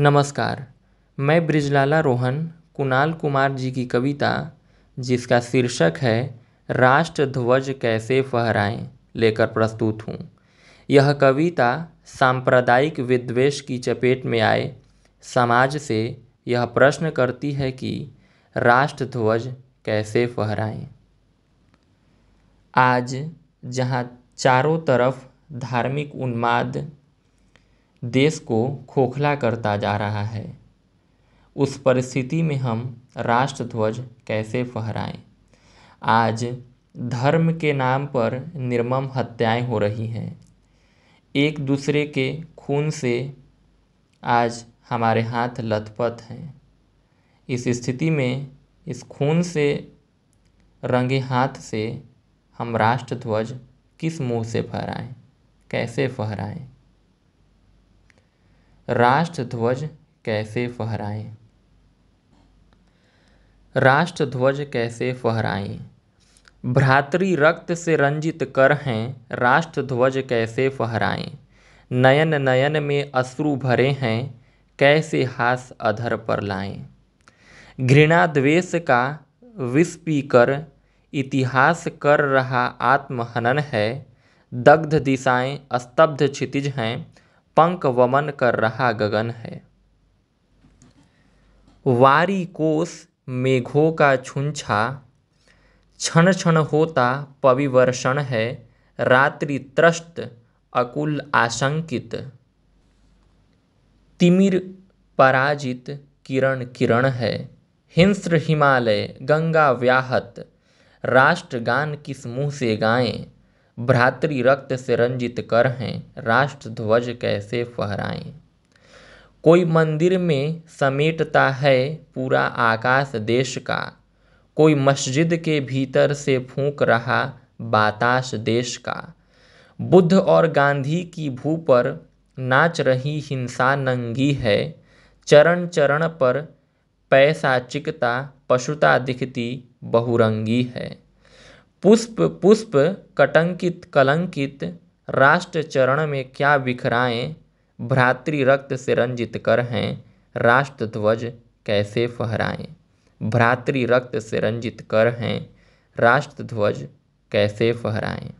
नमस्कार मैं ब्रिजलाला रोहन कुणाल कुमार जी की कविता जिसका शीर्षक है राष्ट्र ध्वज कैसे फहराएँ लेकर प्रस्तुत हूँ यह कविता सांप्रदायिक विद्वेष की चपेट में आए समाज से यह प्रश्न करती है कि राष्ट्र ध्वज कैसे फहराएं आज जहाँ चारों तरफ धार्मिक उन्माद देश को खोखला करता जा रहा है उस परिस्थिति में हम राष्ट्रध्वज कैसे फहराएं आज धर्म के नाम पर निर्मम हत्याएं हो रही हैं एक दूसरे के खून से आज हमारे हाथ लथपथ हैं इस स्थिति में इस खून से रंगे हाथ से हम राष्ट्रध्वज किस मुंह से फहराएं कैसे फहराएं राष्ट्रध्वज कैसे फहराएं राष्ट्रध्वज कैसे फहराएं भ्रातृ रक्त से रंजित कर हैं राष्ट्रध्वज कैसे फहराएं नयन नयन में अश्रु भरे हैं कैसे हास अधर पर लाएं घृणा द्वेष का विष पीकर इतिहास कर रहा आत्महनन है दग्ध दिशाएं स्तब्ध क्षितिज हैं पंक वमन कर रहा गगन है वारी कोस मेघों का छुंछा क्षण क्षण होता पविवर्षण है रात्रि त्रस्त अकुल आशंकित तिमिर पराजित किरण किरण है हिंस्र हिमालय गंगा व्याहत राष्ट्रगान किस मुंह से गाएं भ्रातृ रक्त से रंजित कर हैं राष्ट्र ध्वज कैसे फहराएं कोई मंदिर में समेटता है पूरा आकाश देश का कोई मस्जिद के भीतर से फूंक रहा बाताश देश का बुद्ध और गांधी की भू पर नाच रही हिंसा नंगी है चरण चरण पर पैसा चिकता पशुता दिखती बहुरंगी है पुष्प पुष्प कटंकित कलंकित राष्ट्र चरण में क्या बिखराएँ भ्रातृ रक्त से रंजित कर हैं राष्ट्र ध्वज कैसे फहराएँ भ्रातृ रक्त से रंजित कर हैं राष्ट्र ध्वज कैसे फहराएँ